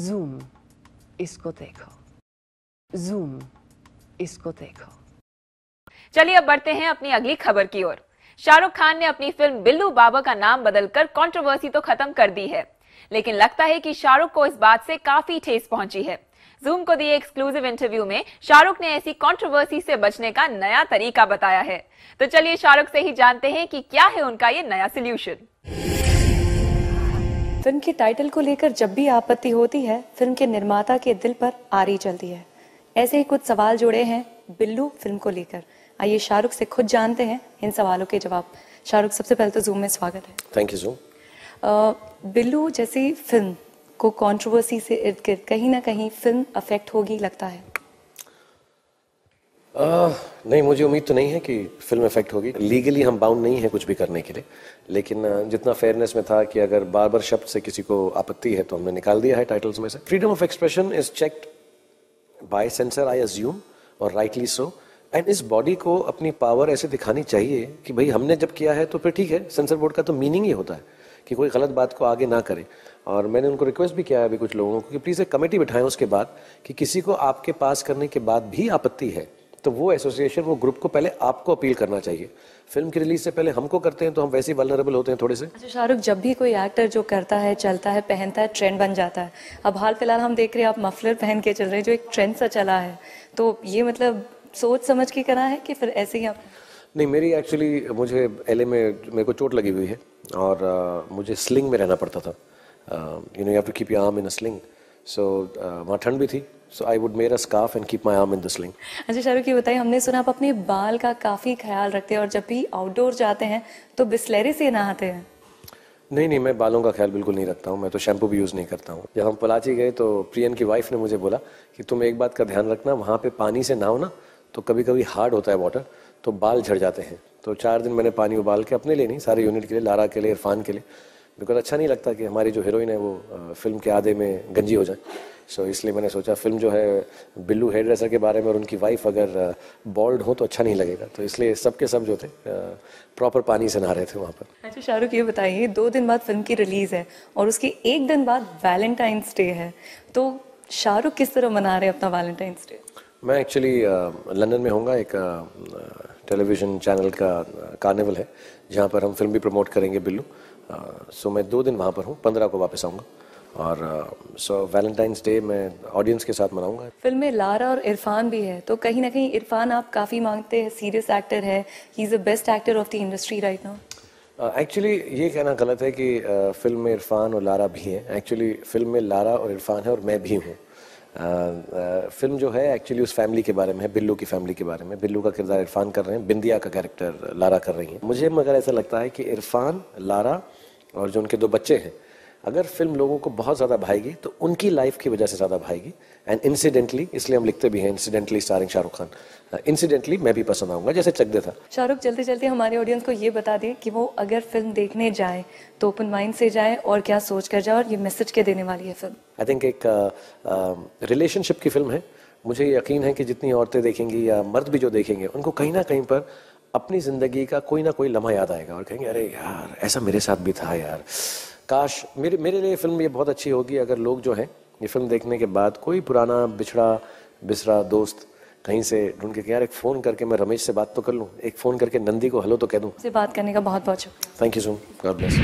Zoom इसको देखो zoom इसको देखो चलिए अब बढ़ते हैं अपनी अगली खबर की ओर शाहरुख खान ने अपनी फिल्म बिल्लू बाबा का नाम बदलकर कंट्रोवर्सी तो खत्म कर दी है लेकिन लगता है कि शाहरुख को इस बात से काफी ठेस पहुंची है जूम को दिए एक्सक्लूसिव इंटरव्यू में शाहरुख ने ऐसी कंट्रोवर्सी से बचने का नया तरीका बताया है तो चलिए शाहरुख से ही जानते हैं कि क्या है उनका ये नया सोल्यूशन फिल्म के टाइटल को लेकर जब भी आपत्ति होती है फिल्म के निर्माता के दिल पर आरी चलती है ऐसे ही कुछ सवाल जुड़े हैं बिल्लू फिल्म को लेकर आइए शाहरुख से खुद जानते हैं इन सवालों के जवाब शाहरुख सबसे पहले तो जूम में स्वागत है थैंक यू जूम बिल्लू जैसी फिल्म को कंट्रोवर्सी से इर्द गिर्द कहीं ना कहीं फिल्म अफेक्ट होगी लगता है आ, नहीं मुझे उम्मीद तो नहीं है कि फिल्म इफेक्ट होगी लीगली हम बाउंड नहीं है कुछ भी करने के लिए लेकिन जितना फेयरनेस में था कि अगर बार बार शब्द से किसी को आपत्ति है तो हमने निकाल दिया है टाइटल्स में से freedom of expression is checked by censor I assume और राइटली सो एंड इस बॉडी को अपनी पावर ऐसे दिखानी चाहिए कि भाई हमने जब किया है तो फिर ठीक है सेंसर बोर्ड का तो मीनिंग ही होता है कि कोई गलत बात को आगे ना करे और मैंने उनको रिक्वेस्ट भी किया है अभी कुछ लोगों को कि प्लीज़ एक कमेटी बिठाएं उसके बाद कि किसी को आपके पास करने के बाद भी आपत्ति है तो वो एसोसिएशन वो ग्रुप को पहले आपको अपील करना चाहिए फिल्म की रिलीज से पहले हमको करते हैं तो हम वैसे ही वलनरेबल होते हैं थोड़े से अच्छा शाहरुख जब भी कोई एक्टर जो करता है चलता है पहनता है ट्रेंड बन जाता है अब हाल फिलहाल हम देख रहे हैं आप मफलर पहन के चल रहे हैं जो एक ट्रेंड सा चला है तो ये मतलब सोच समझ के करा है कि फिर ऐसे ही आप नहीं मेरी एक्चुअली मुझे एल में मेरे को चोट लगी हुई है और मुझे स्लिंग में रहना पड़ता था you know you have to keep your arm in a sling so वहाँ ठंड भी थी so I would wear a scarf and keep my arm in the sling अच्छा शाहरुख की बताइए हमने सुना आप अपने बाल का काफ़ी ख्याल रखते हैं और जब भी आउटडोर जाते हैं तो बिस्लेरी से नहाते हैं नहीं नहीं मैं बालों का ख्याल बिल्कुल नहीं रखता हूँ मैं तो शैम्पू भी यूज़ नहीं करता हूँ जब हम पलाची गए तो प्रियन की वाइफ ने मुझे बोला कि तुम एक बात का ध्यान रखना वहाँ पे पानी से नहाओ ना तो कभी कभी हार्ड होता है वाटर तो बाल झड़ जाते हैं तो चार दिन मैंने पानी उबाल के अपने लिए नहीं सारे यूनिट के लिए लारा के लिए इरफान के लिए बिकॉज अच्छा नहीं लगता कि हमारी जो हीरोइन है वो फिल्म के आधे में गंजी हो जाए सो so, इसलिए मैंने सोचा फिल्म जो है बिल्लू हेड ड्रेसर के बारे में और उनकी वाइफ अगर बॉल्ड हो तो अच्छा नहीं लगेगा तो इसलिए सबके सब जो थे प्रॉपर पानी से नहा रहे थे वहाँ पर अच्छा शाहरुख ये बताइए दो दिन बाद फिल्म की रिलीज़ है और उसके एक दिन बाद वैलेंटाइंस डे है तो शाहरुख किस तरह मना रहे हैं अपना वैलेंटाइंस डे मैं एक्चुअली लंदन में हूँ एक टेलीविज़न चैनल का कार्निवल है जहाँ पर हम फिल्म भी प्रमोट करेंगे बिल्लू सो मैं दो दिन वहाँ पर हूँ पंद्रह को वापस आऊँगा और सो वैलेंटाइंस डे मैं ऑडियंस के साथ मनाऊंगा फिल्म में लारा और इरफान भी है तो कहीं ना कहीं इरफान आप काफ़ी मांगते हैं सीरियस एक्टर है he is the best actor of the industry right now actually ये कहना गलत है कि uh, फिल्म में इरफान और लारा भी हैं एक्चुअली फिल्म में लारा और इरफान है और मैं भी हूँ uh, uh, फिल्म जो है एक्चुअली उस फैमिली के बारे में है बिल्लू की फैमिली के बारे में बिल्लू का किरदार इरफान कर रहे हैं बिंदिया का कैरेक्टर लारा कर रही हैं मुझे मगर ऐसा लगता है कि इरफान लारा और जो उनके दो बच्चे हैं अगर फिल्म लोगों को बहुत ज़्यादा भाएगी तो उनकी लाइफ की वजह से ज़्यादा भाएगी एंड इंसिडेंटली इसलिए हम लिखते भी हैं incidentally starring Shahrukh Khan incidentally uh, मैं भी पसंद आऊंगा जैसे चक दे था शाहरुख जल्दी जल्दी हमारे ऑडियंस को ये बता दें कि वो अगर फिल्म देखने जाए तो ओपन माइंड से जाए और क्या सोच कर जाए और ये मैसेज क्या देने वाली है फिल्म आई थिंक एक रिलेशनशिप uh, uh, की फिल्म है मुझे यकीन है कि जितनी औरतें देखेंगी या मर्द भी जो देखेंगे उनको कहीं ना कहीं पर अपनी ज़िंदगी का कोई ना कोई लम्हा याद आएगा और कहेंगे अरे यार ऐसा मेरे साथ भी था यार काश मेरे मेरे लिए फिल्म ये बहुत अच्छी होगी अगर लोग जो हैं ये फिल्म देखने के बाद कोई पुराना बिछड़ा बिसरा दोस्त कहीं से ढूंढ के यार एक फ़ोन करके मैं रमेश से बात तो कर लूँ एक फ़ोन करके नंदी को हेलो तो कह दूँ से बात करने का बहुत बहुत शुक्रिया thank you so God bless